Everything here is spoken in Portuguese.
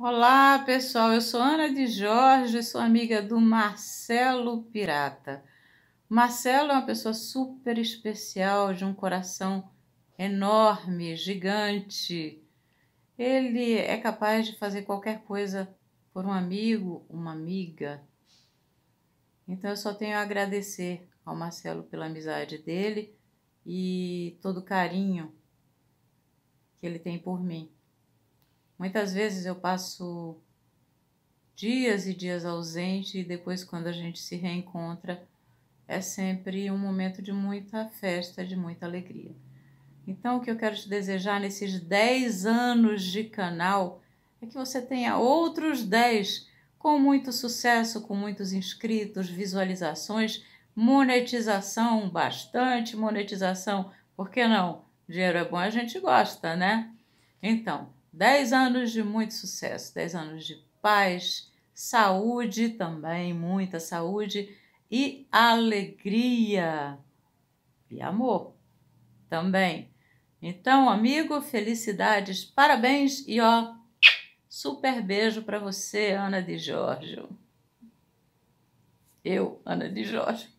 Olá pessoal, eu sou Ana de Jorge, sou amiga do Marcelo Pirata. Marcelo é uma pessoa super especial, de um coração enorme, gigante. Ele é capaz de fazer qualquer coisa por um amigo, uma amiga. Então eu só tenho a agradecer ao Marcelo pela amizade dele e todo o carinho que ele tem por mim. Muitas vezes eu passo dias e dias ausente e depois quando a gente se reencontra é sempre um momento de muita festa, de muita alegria. Então o que eu quero te desejar nesses 10 anos de canal é que você tenha outros 10 com muito sucesso, com muitos inscritos, visualizações, monetização, bastante monetização, por que não? Dinheiro é bom, a gente gosta, né? Então, Dez anos de muito sucesso, dez anos de paz, saúde também, muita saúde e alegria e amor também. Então, amigo, felicidades, parabéns e ó, super beijo para você, Ana de Jorge. Eu, Ana de Jorge.